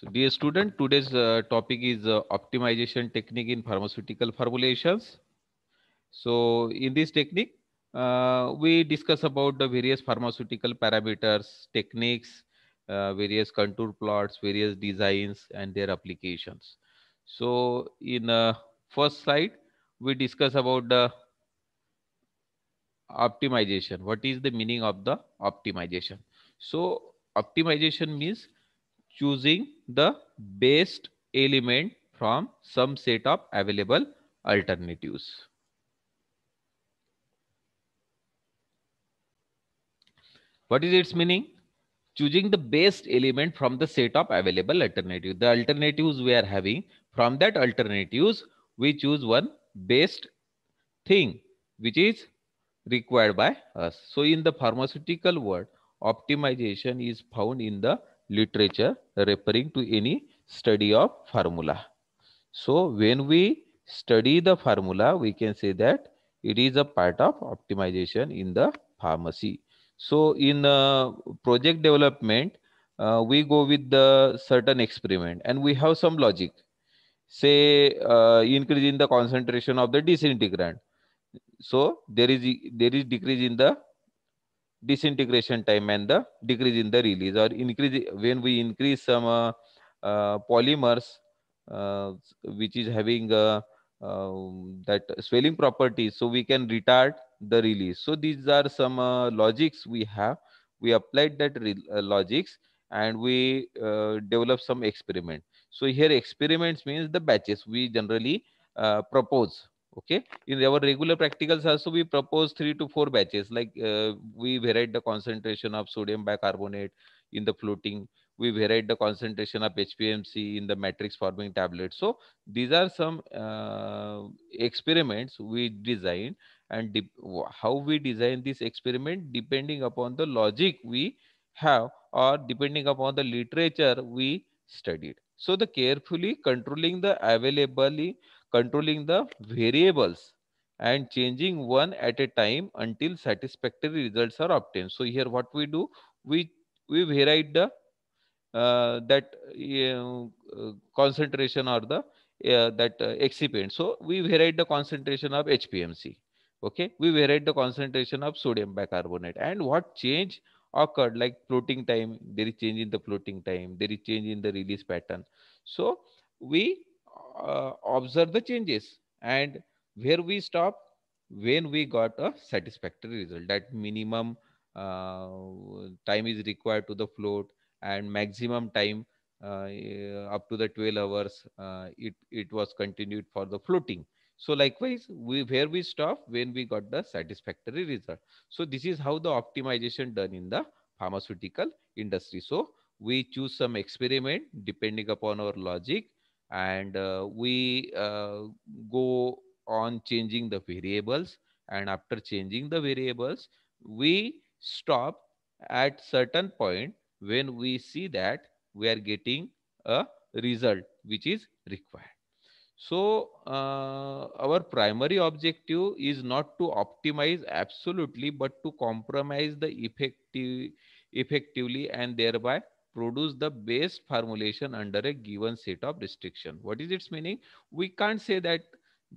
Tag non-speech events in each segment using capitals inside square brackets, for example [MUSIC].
So dear student, today's uh, topic is uh, optimization technique in pharmaceutical formulations. So in this technique, uh, we discuss about the various pharmaceutical parameters, techniques, uh, various contour plots, various designs and their applications. So in the uh, first slide, we discuss about the optimization. What is the meaning of the optimization? So optimization means choosing the best element from some set of available alternatives. What is its meaning? Choosing the best element from the set of available alternatives. The alternatives we are having, from that alternatives, we choose one best thing which is required by us. So in the pharmaceutical world, optimization is found in the literature referring to any study of formula. So when we study the formula, we can say that it is a part of optimization in the pharmacy. So in uh, project development, uh, we go with the certain experiment and we have some logic. Say uh, increase in the concentration of the disintegrant. So there is there is decrease in the disintegration time and the decrease in the release or increase when we increase some uh, uh, polymers uh, which is having uh, um, that swelling property so we can retard the release so these are some uh, logics we have we applied that uh, logics and we develop some experiment so here experiments means the batches we generally propose okay in our regular practicals also we propose three to four batches like uh, we varied the concentration of sodium bicarbonate in the floating we varied the concentration of hpmc in the matrix forming tablet so these are some uh, experiments we design and how we design this experiment depending upon the logic we have or depending upon the literature we studied so the carefully controlling the available controlling the variables and changing one at a time until satisfactory results are obtained. So here what we do, we, we vary the uh, that uh, concentration or the uh, that uh, excipient. So we vary the concentration of HPMC. Okay, we vary the concentration of sodium bicarbonate and what change occurred like floating time, there is change in the floating time, there is change in the release pattern. So we uh, observe the changes and where we stop when we got a satisfactory result that minimum uh, time is required to the float and maximum time uh, up to the 12 hours uh, it it was continued for the floating so likewise we where we stop when we got the satisfactory result so this is how the optimization done in the pharmaceutical industry so we choose some experiment depending upon our logic and uh, we uh, go on changing the variables and after changing the variables we stop at certain point when we see that we are getting a result which is required so uh, our primary objective is not to optimize absolutely but to compromise the effective effectively and thereby produce the best formulation under a given set of restriction. What is its meaning? We can't say that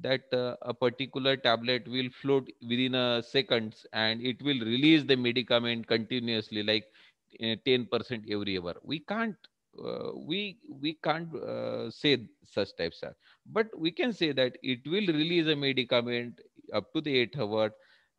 that uh, a particular tablet will float within a seconds and it will release the medicament continuously like 10% uh, every hour. We can't uh, we we can't uh, say such types are but we can say that it will release a medicament up to the 8 hour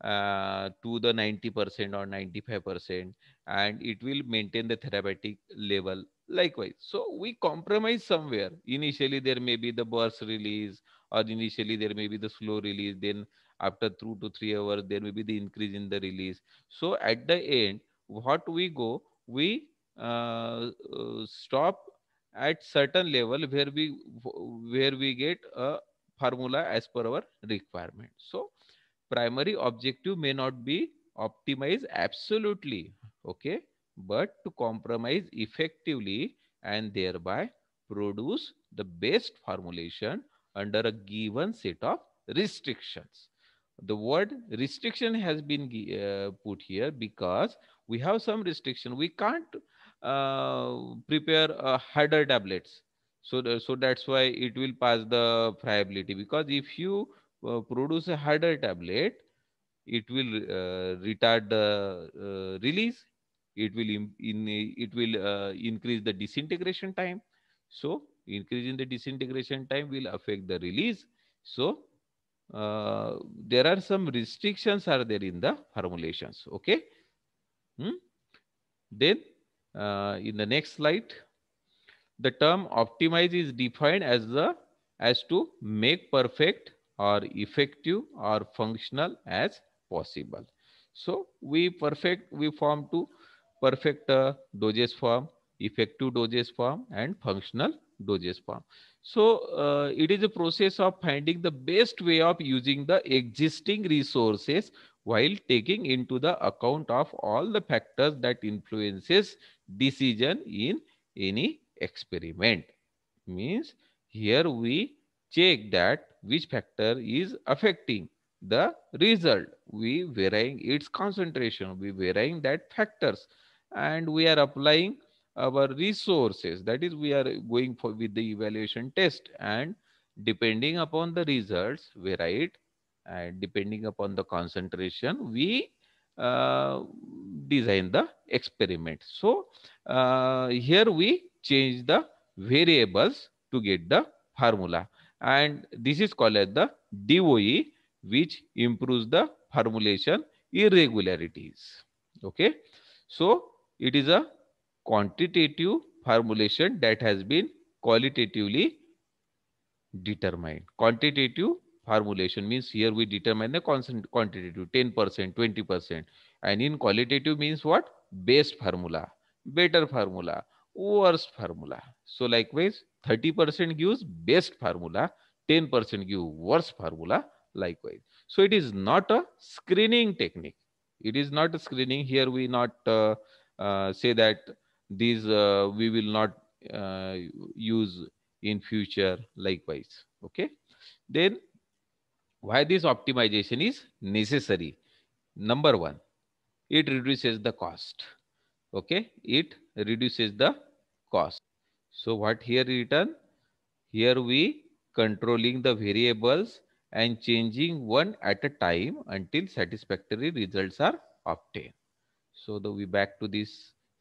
uh, to the 90% or 95% and it will maintain the therapeutic level likewise so we compromise somewhere initially there may be the burst release or initially there may be the slow release then after two to three hours there may be the increase in the release so at the end what we go we uh, uh, stop at certain level where we where we get a formula as per our requirement so primary objective may not be optimized absolutely okay but to compromise effectively and thereby produce the best formulation under a given set of restrictions the word restriction has been uh, put here because we have some restriction we can't uh, prepare uh, harder tablets so the, so that's why it will pass the friability because if you uh, produce a harder tablet it will uh, retard the uh, release it will in, it will uh, increase the disintegration time so increase in the disintegration time will affect the release so uh, there are some restrictions are there in the formulations okay hmm? then uh, in the next slide the term optimize is defined as the as to make perfect or effective or functional as possible so we perfect we form to perfect uh, dosage form, effective dosage form and functional dosage form. So uh, it is a process of finding the best way of using the existing resources while taking into the account of all the factors that influences decision in any experiment. Means here we check that which factor is affecting the result. We varying its concentration, we varying that factors and we are applying our resources. That is, we are going for with the evaluation test and depending upon the results, we write and depending upon the concentration, we uh, design the experiment. So uh, here we change the variables to get the formula and this is called as the DOE which improves the formulation irregularities. Okay. So it is a quantitative formulation that has been qualitatively determined. Quantitative formulation means here we determine the constant quantitative 10%, 20%. And in qualitative means what? Best formula, better formula, worst formula. So likewise, 30% gives best formula, 10% give worst formula likewise. So it is not a screening technique. It is not a screening. Here we not uh, uh, say that these uh, we will not uh, use in future likewise okay then why this optimization is necessary number 1 it reduces the cost okay it reduces the cost so what here written here we controlling the variables and changing one at a time until satisfactory results are obtained so the we back to this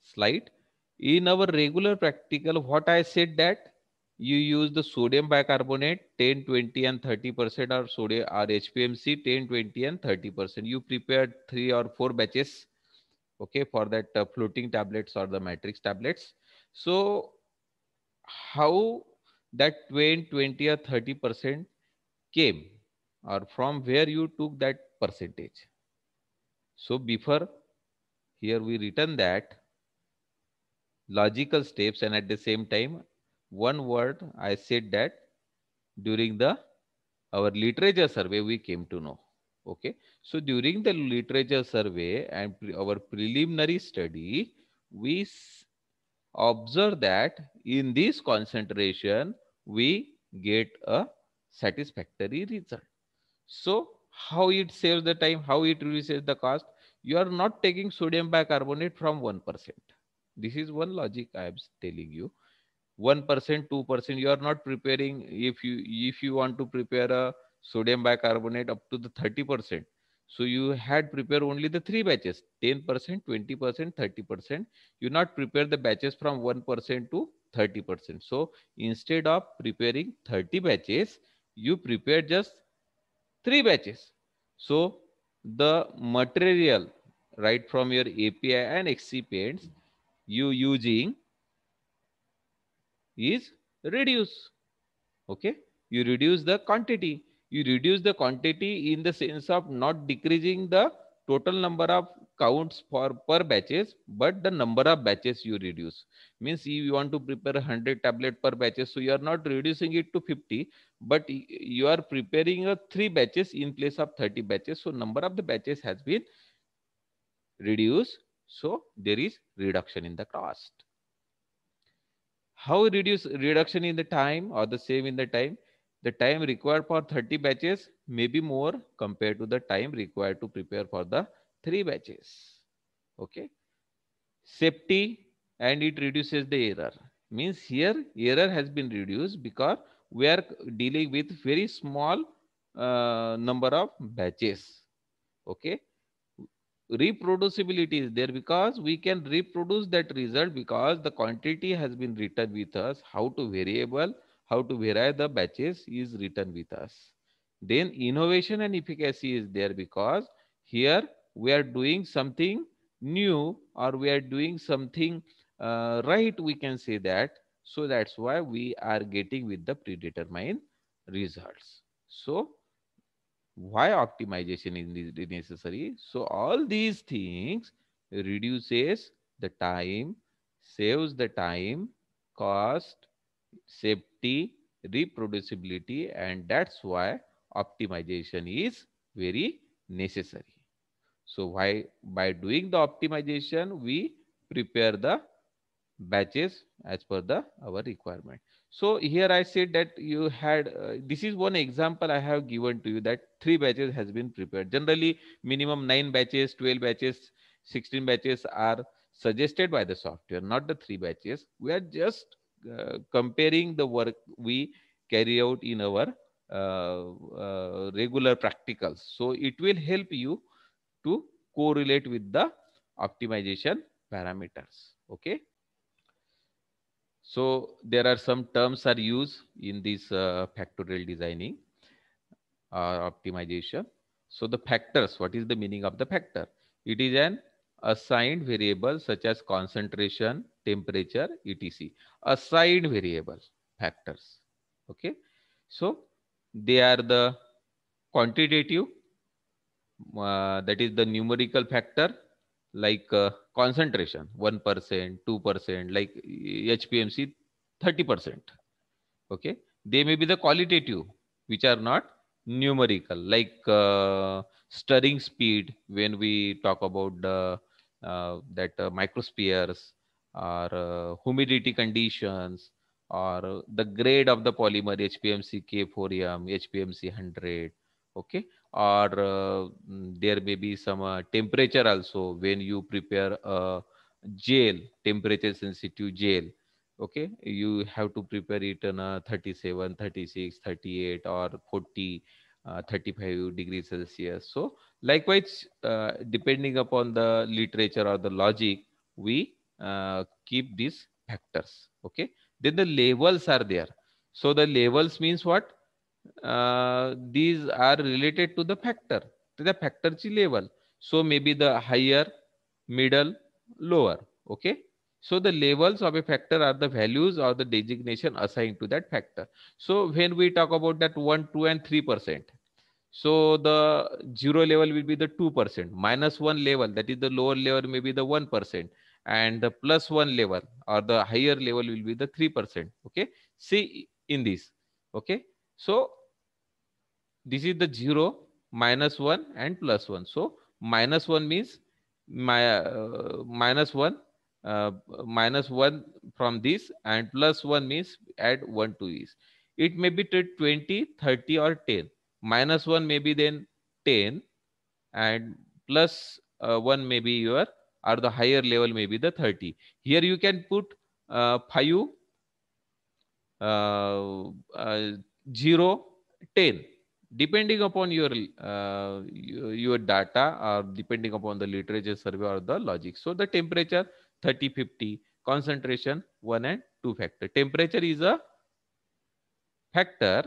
slide. In our regular practical, what I said that you use the sodium bicarbonate 10, 20 and 30% or sodium or HPMC 10, 20 and 30%. You prepared three or four batches okay for that uh, floating tablets or the matrix tablets. So how that 20, 20 or 30% came or from where you took that percentage. So before here we written that logical steps and at the same time one word I said that during the our literature survey we came to know okay so during the literature survey and pre our preliminary study we observe that in this concentration we get a satisfactory result so how it saves the time how it reduces the cost you are not taking sodium bicarbonate from 1%. This is one logic I am telling you. 1%, 2%, you are not preparing if you if you want to prepare a sodium bicarbonate up to the 30%. So you had prepared only the three batches, 10%, 20%, 30%. You not prepare the batches from 1% to 30%. So instead of preparing 30 batches, you prepare just three batches. So the material right from your API and excipients you using is reduce. Okay. You reduce the quantity. You reduce the quantity in the sense of not decreasing the total number of counts for per batches but the number of batches you reduce means if you want to prepare 100 tablet per batches so you are not reducing it to 50 but you are preparing a three batches in place of 30 batches so number of the batches has been reduced so there is reduction in the cost how reduce reduction in the time or the save in the time the time required for 30 batches may be more compared to the time required to prepare for the three batches. Okay. Safety and it reduces the error. Means here error has been reduced because we are dealing with very small uh, number of batches. Okay. Reproducibility is there because we can reproduce that result because the quantity has been written with us, how to variable how to vary the batches is written with us. Then innovation and efficacy is there because here we are doing something new or we are doing something uh, right, we can say that. So that's why we are getting with the predetermined results. So why optimization is necessary? So all these things reduces the time, saves the time, cost, safety, reproducibility, and that's why optimization is very necessary. So why by doing the optimization, we prepare the batches as per the our requirement. So here I said that you had, uh, this is one example I have given to you that three batches has been prepared. Generally, minimum nine batches, 12 batches, 16 batches are suggested by the software, not the three batches. We are just uh, comparing the work we carry out in our uh, uh, regular practicals. So it will help you to correlate with the optimization parameters. Okay. So there are some terms are used in this uh, factorial designing or uh, optimization. So the factors, what is the meaning of the factor? It is an assigned variable such as concentration, temperature, etc. Assigned variable factors. Okay. So they are the quantitative, uh, that is the numerical factor like uh, concentration 1%, 2%, like HPMC 30%. Okay. They may be the qualitative, which are not numerical, like uh, stirring speed when we talk about the, uh, that uh, microspheres or uh, humidity conditions or the grade of the polymer HPMC K4M, HPMC 100, okay? Or uh, there may be some uh, temperature also when you prepare a gel, temperature sensitive gel, okay? You have to prepare it in a 37, 36, 38 or 40, uh, 35 degrees Celsius. So likewise, uh, depending upon the literature or the logic, we uh, keep these factors okay then the levels are there so the levels means what uh, these are related to the factor to the factor G level so maybe the higher middle lower okay so the levels of a factor are the values or the designation assigned to that factor so when we talk about that 1 2 and 3 percent so the zero level will be the 2%, minus one level, that is the lower level may be the 1%, and the plus one level or the higher level will be the 3%. Okay, see in this. Okay, so this is the zero, minus one and plus one. So minus one means my uh, minus one, uh, minus one from this and plus one means add one to this. It may be 20, 30 or 10 minus 1 may be then 10 and plus, uh, 1 may be your or the higher level may be the 30 here you can put uh, 5 uh, uh, 0 10 depending upon your uh, your data or depending upon the literature survey or the logic so the temperature 30 50 concentration 1 and 2 factor temperature is a factor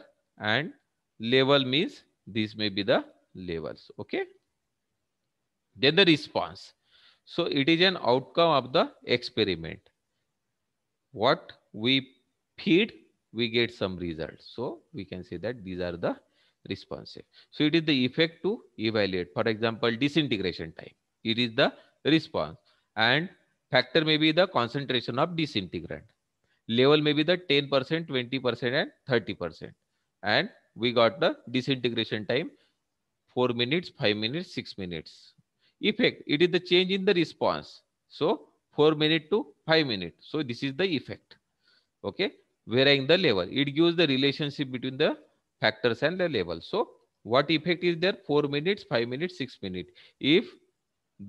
and level means these may be the levels. Okay. Then the response. So it is an outcome of the experiment. What we feed, we get some results. So we can say that these are the responses. So it is the effect to evaluate. For example, disintegration time. It is the response. And factor may be the concentration of disintegrant. Level may be the 10%, 20% and 30%. And we got the disintegration time 4 minutes 5 minutes 6 minutes effect it is the change in the response so 4 minute to 5 minute so this is the effect okay varying the level it gives the relationship between the factors and the level so what effect is there 4 minutes 5 minutes 6 minute if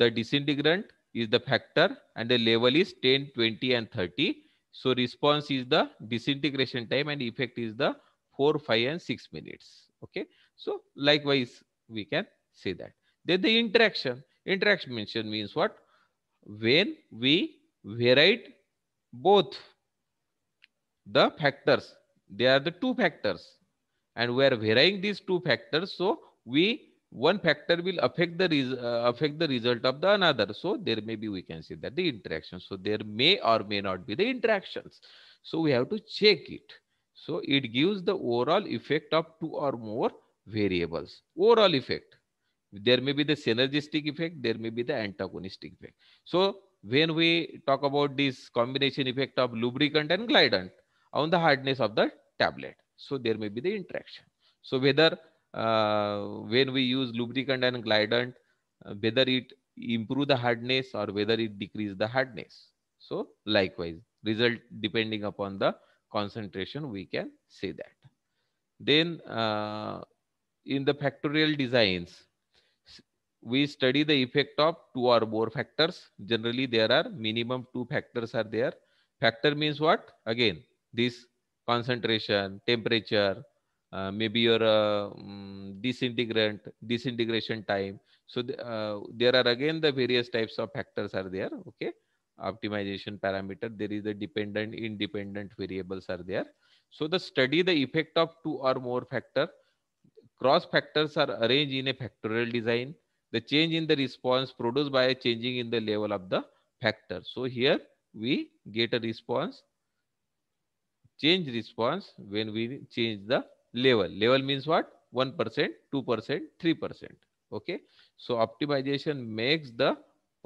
the disintegrant is the factor and the level is 10 20 and 30 so response is the disintegration time and effect is the 4, 5 and 6 minutes. Okay. So likewise, we can say that. Then the interaction. Interaction means what? When we vary both the factors. They are the two factors. And we are varying these two factors. So we one factor will affect the uh, affect the result of the another so there may be we can say that the interaction so there may or may not be the interactions so we have to check it so it gives the overall effect of two or more variables. Overall effect. There may be the synergistic effect. There may be the antagonistic effect. So when we talk about this combination effect of lubricant and glidant on the hardness of the tablet. So there may be the interaction. So whether uh, when we use lubricant and glidant, uh, whether it improve the hardness or whether it decrease the hardness. So likewise, result depending upon the concentration, we can say that. Then uh, in the factorial designs, we study the effect of two or more factors. Generally, there are minimum two factors are there. Factor means what? Again, this concentration, temperature, uh, maybe your uh, mm, disintegrant, disintegration time. So the, uh, there are again the various types of factors are there. Okay optimization parameter there is a dependent independent variables are there so the study the effect of two or more factor cross factors are arranged in a factorial design the change in the response produced by changing in the level of the factor so here we get a response change response when we change the level level means what 1% 2% 3% okay so optimization makes the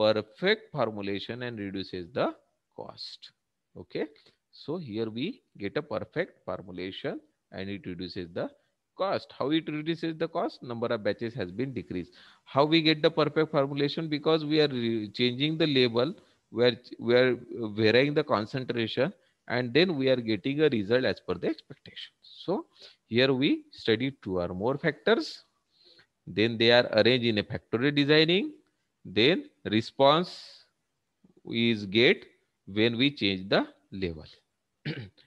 perfect formulation and reduces the cost. Okay. So here we get a perfect formulation and it reduces the cost. How it reduces the cost? Number of batches has been decreased. How we get the perfect formulation? Because we are changing the label, where we are varying the concentration and then we are getting a result as per the expectation. So here we study two or more factors. Then they are arranged in a factory designing then response is get when we change the level [CLEARS THROAT]